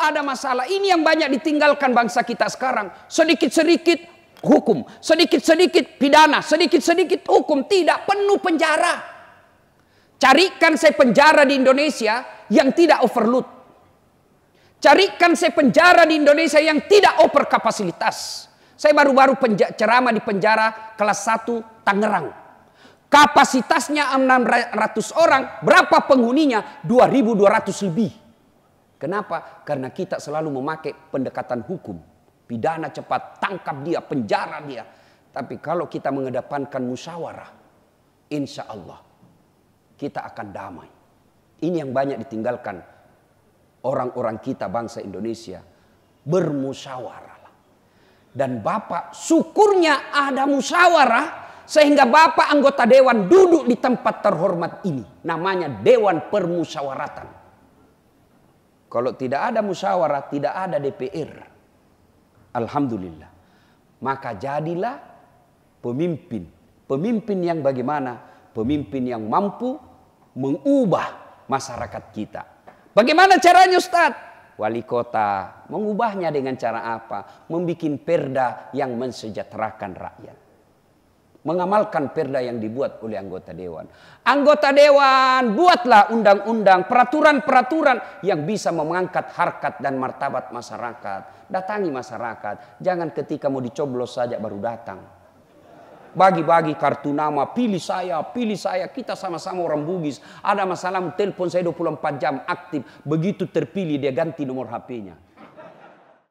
ada masalah, ini yang banyak ditinggalkan bangsa kita sekarang. Sedikit-sedikit hukum, sedikit-sedikit pidana, sedikit-sedikit hukum, tidak penuh penjara. Carikan saya penjara di Indonesia yang tidak overload. Carikan saya penjara di Indonesia yang tidak over kapasitas. Saya baru-baru ceramah di penjara kelas 1 Tangerang. Kapasitasnya 600 orang, berapa penghuninya? 2200 lebih. Kenapa? Karena kita selalu memakai pendekatan hukum. Pidana cepat, tangkap dia, penjara dia. Tapi kalau kita mengedepankan musyawarah, insya Allah kita akan damai. Ini yang banyak ditinggalkan orang-orang kita bangsa Indonesia. Bermusyawarah. Dan Bapak syukurnya ada musyawarah sehingga Bapak anggota Dewan duduk di tempat terhormat ini. Namanya Dewan Permusyawaratan. Kalau tidak ada musyawarah, tidak ada DPR. Alhamdulillah. Maka jadilah pemimpin. Pemimpin yang bagaimana? Pemimpin yang mampu mengubah masyarakat kita. Bagaimana caranya Ustadz? Wali kota mengubahnya dengan cara apa? Membikin perda yang mensejahterakan rakyat mengamalkan perda yang dibuat oleh anggota dewan. Anggota dewan, buatlah undang-undang, peraturan-peraturan yang bisa mengangkat harkat dan martabat masyarakat. Datangi masyarakat, jangan ketika mau dicoblos saja baru datang. Bagi-bagi kartu nama, pilih saya, pilih saya, kita sama-sama orang Bugis. Ada masalah telepon saya 24 jam aktif, begitu terpilih dia ganti nomor HP-nya.